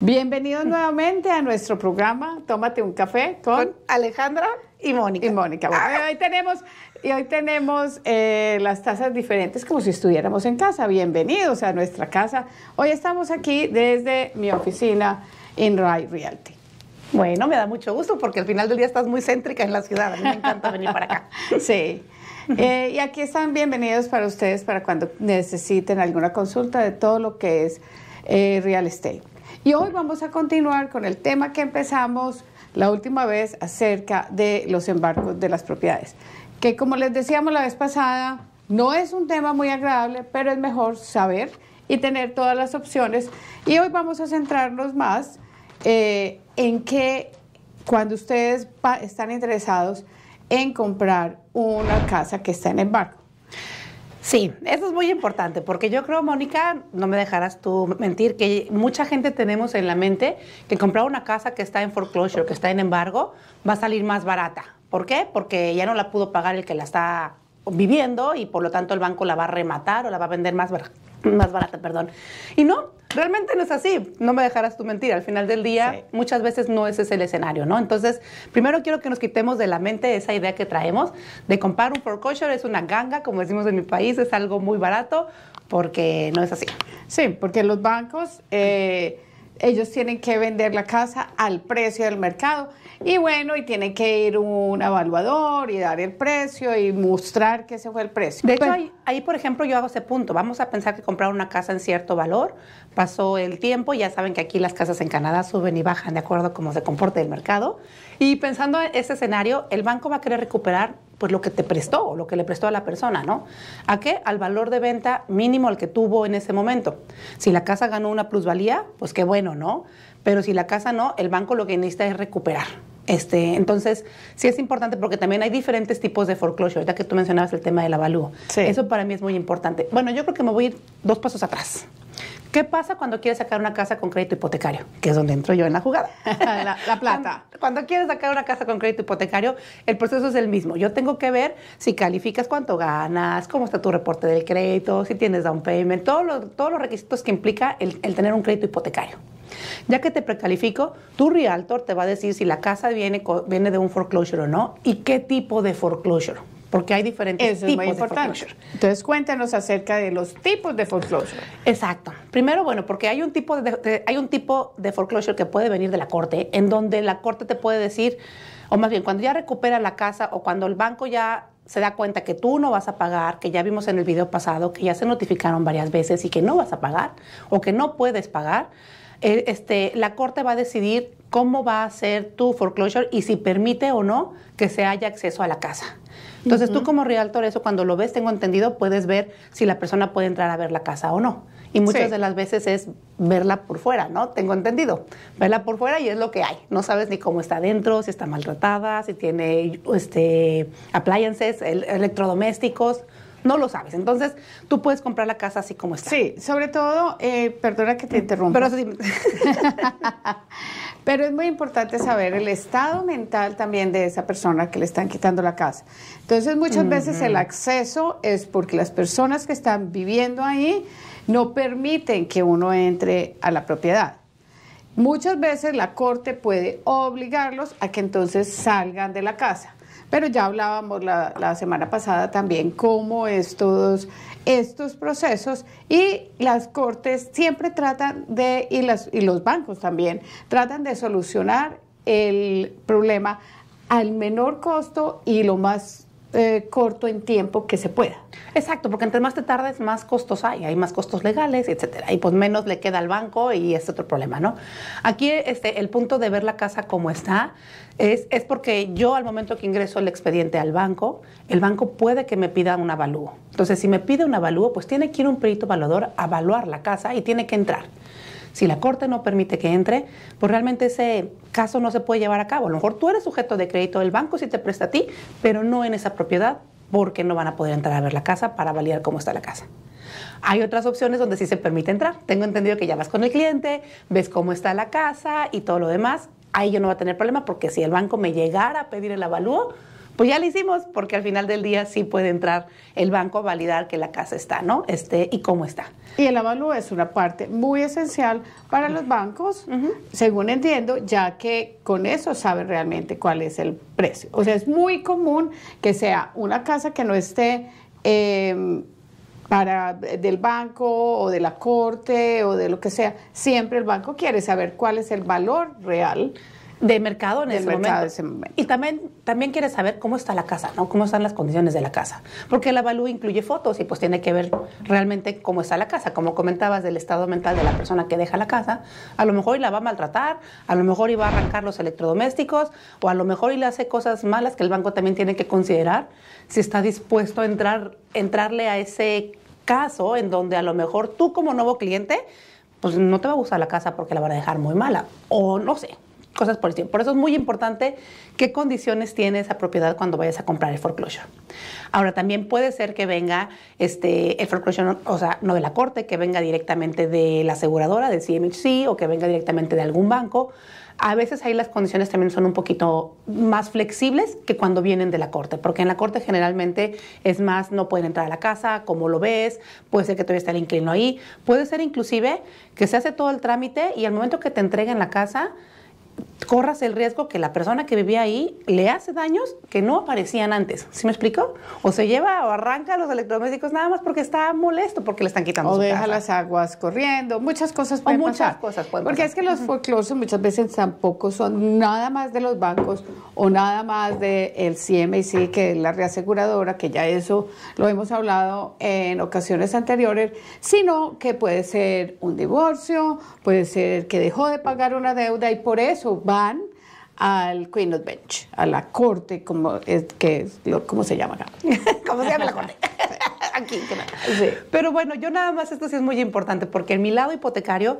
Bienvenidos mm. nuevamente a nuestro programa Tómate un café con, Alejandra y Mónica. Y Mónica. hoy tenemos, y hoy tenemos eh, las tazas diferentes como si estuviéramos en casa. Bienvenidos a nuestra casa. Hoy estamos aquí desde mi oficina en Rai Realty. Bueno, me da mucho gusto porque al final del día estás muy céntrica en la ciudad. me encanta venir para acá. Sí. Eh, y aquí están bienvenidos para ustedes para cuando necesiten alguna consulta de todo lo que es eh, real estate. Y hoy vamos a continuar con el tema que empezamos la última vez acerca de los embarcos de las propiedades, que como les decíamos la vez pasada, no es un tema muy agradable, pero es mejor saber y tener todas las opciones. Y hoy vamos a centrarnos más eh, en que cuando ustedes están interesados en comprar una casa que está en embarco. Sí, eso es muy importante, porque yo creo, Mónica, no me dejarás tú mentir, que mucha gente tenemos en la mente que comprar una casa que está en foreclosure, que está en embargo, va a salir más barata. ¿Por qué? Porque ya no la pudo pagar el que la está viviendo y por lo tanto el banco la va a rematar o la va a vender más, más barata. Perdón. Y no, realmente no es así. No me dejarás tu mentir. Al final del día, muchas veces no ese es el escenario, ¿no? Entonces, primero quiero que nos quitemos de la mente esa idea que traemos de comprar un foreclosure es una ganga, como decimos en mi país, es algo muy barato, porque no es así. Sí, porque los bancos. Eh, ellos tienen que vender la casa al precio del mercado y bueno, y tiene que ir un evaluador y dar el precio y mostrar que ese fue el precio ahí, por ejemplo, yo hago ese punto. Vamos a pensar que comprar una casa en cierto valor, pasó el tiempo, ya saben que aquí las casas en Canadá suben y bajan de acuerdo a cómo se comporte el mercado. Y pensando en ese escenario, el banco va a querer recuperar pues lo que te prestó o lo que le prestó a la persona, ¿no? ¿A qué? Al valor de venta mínimo al que tuvo en ese momento. Si la casa ganó una plusvalía, pues qué bueno, ¿no? Pero si la casa no, el banco lo que necesita es recuperar. Este, entonces, sí es importante porque también hay diferentes tipos de foreclosure, ya que tú mencionabas el tema del avalúo. Eso para mí es muy importante. Bueno, yo creo que me voy a ir dos pasos atrás. ¿Qué pasa cuando quieres sacar una casa con crédito hipotecario? Que es donde entro yo en la jugada. la, plata. Cuando, quieres sacar una casa con crédito hipotecario, el proceso es el mismo. Yo tengo que ver si calificas cuánto ganas, cómo está tu reporte del crédito, si tienes down payment, todos los requisitos que implica el tener un crédito hipotecario. Ya que te precalifico, tu realtor te va a decir si la casa viene, viene de un foreclosure o no y qué tipo de foreclosure porque hay diferentes tipos de foreclosure. Entonces, cuéntanos acerca de los tipos de foreclosure. Exacto. Primero, bueno, porque hay un tipo hay un tipo de foreclosure que puede venir de la corte, en donde la corte te puede decir, o más bien, cuando ya recupera la casa o cuando el banco ya se da cuenta que tú no vas a pagar, que ya vimos en el video pasado que ya se notificaron varias veces y que no vas a pagar o que no puedes pagar eh, este, la Corte va a decidir cómo va a ser tu foreclosure y si permite o no que se haya acceso a la casa. Entonces tú como realtor eso cuando lo ves, tengo entendido, puedes ver si la persona puede entrar a ver la casa o no. Y muchas de las veces es verla por fuera, ¿no? Tengo entendido. Verla por fuera y es lo que hay. No sabes ni cómo está adentro, si está maltratada, si tiene este, appliances, electrodomésticos. No lo sabes. Entonces, tú puedes comprar la casa así como está. Sí, sobre todo, eh, perdona que te interrumpa. Pero, es muy importante saber el estado mental también de esa persona que le están quitando la casa. Entonces, muchas veces el acceso es porque las personas que están viviendo ahí no permiten que uno entre a la propiedad. Muchas veces la corte puede obligarlos a que entonces salgan de la casa. Pero ya hablábamos la, semana pasada también cómo estos, estos procesos y las cortes siempre tratan de, y, las, y los bancos también, tratan de solucionar el problema al menor costo y lo más eh, corto en tiempo que se pueda. Exacto, porque entre más te tardes, más costos hay, hay más costos legales, etcétera, y pues menos le queda al banco y es otro problema, ¿no? Aquí este, el punto de ver la casa como está es, es porque yo al momento que ingreso el expediente al banco, el banco puede que me pida un avalúo. Entonces, si me pide un avalúo, pues tiene que ir un perito evaluador a evaluar la casa y tiene que entrar. Si la Corte no permite que entre, pues realmente ese caso no se puede llevar a cabo. A lo mejor tú eres sujeto de crédito del banco si te presta a ti, pero no en esa propiedad porque no van a poder entrar a ver la casa para validar cómo está la casa. Hay otras opciones donde sí se permite entrar. Tengo entendido que ya vas con el cliente, ves cómo está la casa y todo lo demás. Ahí yo no va a tener problema porque si el banco me llegara a pedir el avalúo, pues ya lo hicimos, porque al final del día sí puede entrar el banco a validar que la casa está, ¿no? Este, y cómo está. Y el avalúo es una parte muy esencial para los bancos, según entiendo, ya que con eso saben realmente cuál es el precio. O sea, es muy común que sea una casa que no esté... Em, para del banco o de la corte o de lo que sea, siempre el banco quiere saber cuál es el valor real de mercado en ese momento. Y también, también quiere saber cómo está la casa, ¿no? Cómo están las condiciones de la casa. Porque la avalúo incluye fotos y pues tiene que ver realmente cómo está la casa. Como comentabas del estado mental de la persona que deja la casa, a lo mejor y la va a maltratar, a lo mejor y va a arrancar los electrodomésticos o a lo mejor y le hace cosas malas que el banco también tiene que considerar si está dispuesto a entrarle a ese caso en donde a lo mejor tú como nuevo cliente pues no te va a gustar la casa porque la van a dejar muy mala o no sé, cosas por el tiempo. Por eso es muy importante qué condiciones tiene esa propiedad cuando vayas a comprar el foreclosure. Ahora, también puede ser que venga este, el foreclosure, o sea, no de la corte, que venga directamente de la aseguradora, del CMHC, o que venga directamente de algún banco. A veces ahí las condiciones también son un poquito más flexibles que cuando vienen de la corte, porque en la corte generalmente es más, no pueden entrar a la casa, como lo ves, puede ser que todavía está el inquilino ahí, puede ser inclusive que se hace todo el trámite y al momento que te entreguen la casa, corras el riesgo que la persona que vivía ahí le hace daños que no aparecían antes. ¿Sí me explico? O se lleva o arranca los electrodomésticos nada más porque está molesto porque le están quitando o deja las aguas corriendo, muchas cosas pueden muchas pasar. cosas Porque es que los foreclosures muchas veces tampoco son nada más de los bancos o nada más de el CMC, que es la reaseguradora, que ya eso lo hemos hablado en ocasiones anteriores, sino que puede ser un divorcio, puede ser que dejó de pagar una deuda y por eso van al Queen's Bench, a la corte, como, es, que ¿cómo se llama acá? ¿Cómo se llama la corte? Aquí. Pero bueno, yo nada más, esto sí es muy importante, porque en mi lado hipotecario,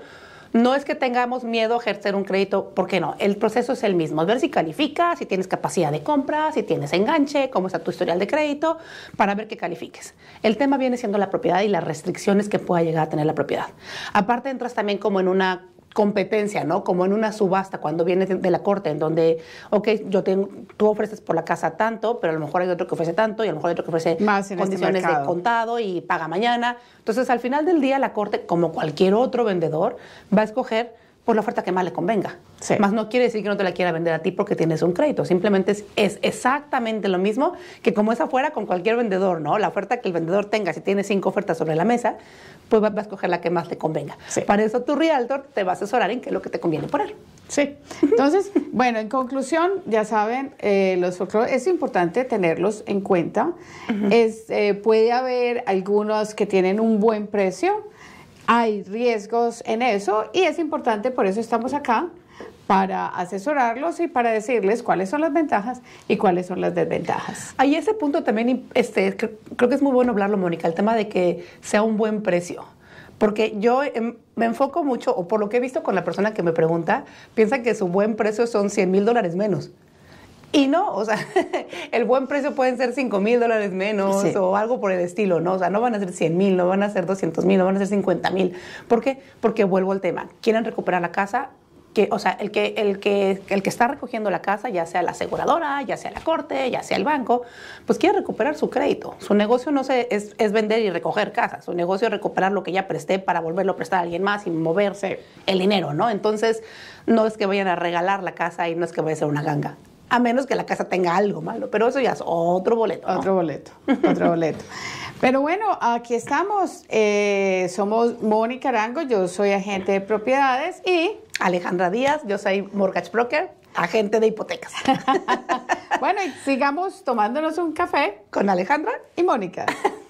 no es que tengamos miedo a ejercer un crédito, ¿por qué no, el proceso es el mismo, ver si calificas, si tienes capacidad de compra, si tienes enganche, cómo está tu historial de crédito, para ver que califiques. El tema viene siendo la propiedad y las restricciones que pueda llegar a tener la propiedad. Aparte entras también como en una competencia, ¿no? Como en una subasta cuando viene de la corte, en donde, ok, yo tengo, tú ofreces por la casa tanto, pero a lo mejor hay otro que ofrece tanto y a lo mejor hay otro que ofrece Más este condiciones de contado y paga mañana. Entonces, al final del día, la corte, como cualquier otro vendedor, va a escoger por la oferta que más le convenga. Más no quiere decir que no te la quiera vender a ti porque tienes un crédito. Simplemente es, exactamente lo mismo que como es afuera con cualquier vendedor, ¿no? La oferta que el vendedor tenga, si tiene cinco ofertas sobre la mesa, pues va, a escoger la que más le convenga. Para eso tu realtor te va a asesorar en qué es lo que te conviene poner. Sí. Entonces, bueno, en conclusión, ya saben, eh, los es importante tenerlos en cuenta. Eh, puede haber algunos que tienen un buen precio hay riesgos en eso y es importante, por eso estamos acá, para asesorarlos y para decirles cuáles son las ventajas y cuáles son las desventajas. Hay ese punto también, este, creo que es muy bueno hablarlo, Mónica, el tema de que sea un buen precio. Porque yo em, me enfoco mucho, o por lo que he visto con la persona que me pregunta, piensa que su buen precio son 100 mil dólares menos. Y no, o sea, el buen precio pueden ser 5 mil dólares menos o algo por el estilo, ¿no? O sea, no van a ser 100 mil, no van a ser 200 mil, no van a ser 50 mil. ¿Por qué? Porque vuelvo al tema, quieren recuperar la casa, que, o sea, el que, el, que, el que está recogiendo la casa, ya sea la aseguradora, ya sea la corte, ya sea el banco, pues quiere recuperar su crédito. Su negocio no se, es, es vender y recoger casas, su negocio es recuperar lo que ya presté para volverlo a prestar a alguien más y moverse el dinero, ¿no? Entonces, no es que vayan a regalar la casa y no es que vaya a ser una ganga a menos que la casa tenga algo malo, pero eso ya es otro boleto. Otro boleto, otro boleto. Pero bueno, aquí estamos. Eh, somos Mónica Arango, yo soy agente de propiedades y Alejandra Díaz, yo soy mortgage broker, agente de hipotecas. bueno, sigamos tomándonos un café con Alejandra y Mónica.